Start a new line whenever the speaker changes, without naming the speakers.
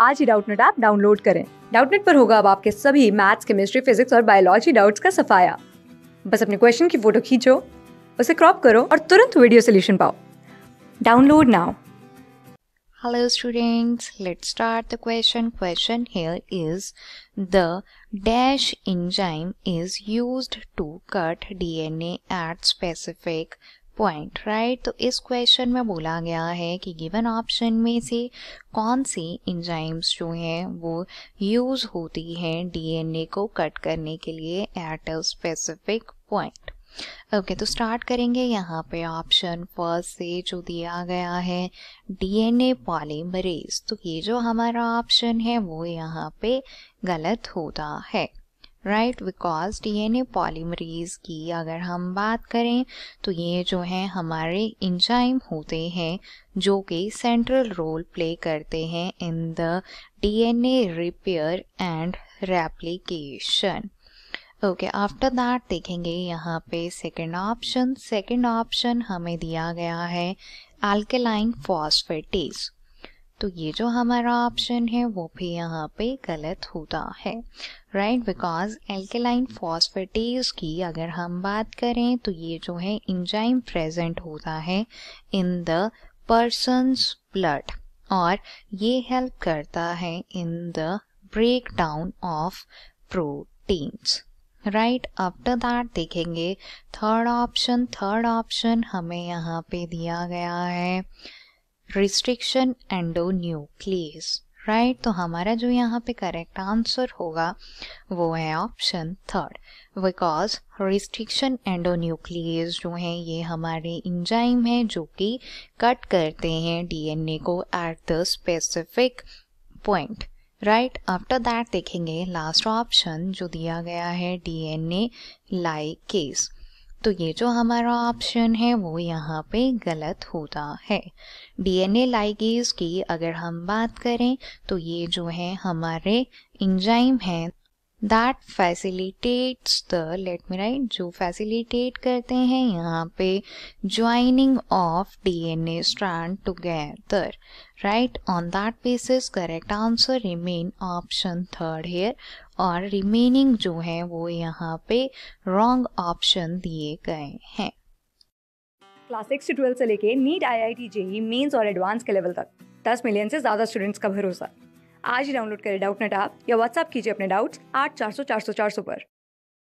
आज ही Doubtnut app download करें डाउटनेट पर होगा अब आपके सभी मैथ्स केमिस्ट्री फिजिक्स और बायोलॉजी डाउट्स का सफाया बस अपने क्वेश्चन की फोटो खींचो उसे क्रॉप करो और तुरंत वीडियो सोल्यूशन पाओ download now
hello students let start the question question here is the dash enzyme is used to cut DNA at specific point right तो इस क्वेश्चन में बोला गया है कि गिवन ऑप्शन में से कौन सी इंजाइम्स जो हैं वो यूज़ होती हैं डीएनए को कट करने के लिए at a specific point okay तो स्टार्ट करेंगे यहाँ पे ऑप्शन फर्स्ट से जो दिया गया है डीएनए पॉलीमरेज तो ये जो हमारा ऑप्शन है वो यहाँ पे गलत होता है राइट बिकॉज डीएनए पॉलीमरेज की अगर हम बात करें तो ये जो है हमारे इंजाइम होते हैं जो कि सेंट्रल रोल प्ले करते हैं in the DNA repair and replication okay after that देखेंगे यहाँ पे सेकेंड ऑप्शन सेकेंड ऑप्शन हमें दिया गया है एल्केलाइन फॉस्फेटेज तो ये जो हमारा ऑप्शन है वो भी यहाँ पे गलत होता है राइट बिकॉज एल्केलाइन फॉस्फेटेज की अगर हम बात करें तो ये जो है इंजाइम प्रेजेंट होता है इन द पर्सनस ब्लड और ये हेल्प करता है in the break down of proteins right after that देखेंगे थर्ड ऑप्शन थर्ड ऑप्शन हमें यहाँ पे दिया गया है रिस्ट्रिक्शन एंडो न्यूक्लियस राइट तो हमारा जो यहाँ पे करेक्ट आंसर होगा वो है option third because restriction endo nucleus जो हैं ये हमारे इंजाइम हैं जो कि कट करते हैं डीएनए को at the specific point right after that देखेंगे लास्ट ऑप्शन जो दिया गया है डीएनए लाइक केस तो ये जो हमारा ऑप्शन है वो यहाँ पे गलत होता है डीएनए लाइगेज की अगर हम बात करें तो ये जो है हमारे इंजाइम है that facilitates the let me write जो फैसिलिटेट करते हैं यहाँ पे joining of DNA strand together right on that basis correct answer remain option third here और रिमेनिंग जो है वो यहाँ पे रॉन्ग ऑप्शन दिए गए हैं
क्लास सिक्स से ट्वेल्थ से लेके NEET I I T JEE mains और एडवांस के लेवल तक दस मिलियन से ज़्यादा स्टूडेंट्स का भरोसा आज ही डाउनलोड करें डाउट नेट आप या व्हाट्सअप कीजिए अपने डाउट्स आठ चार सौ चार सौ चार सौ पर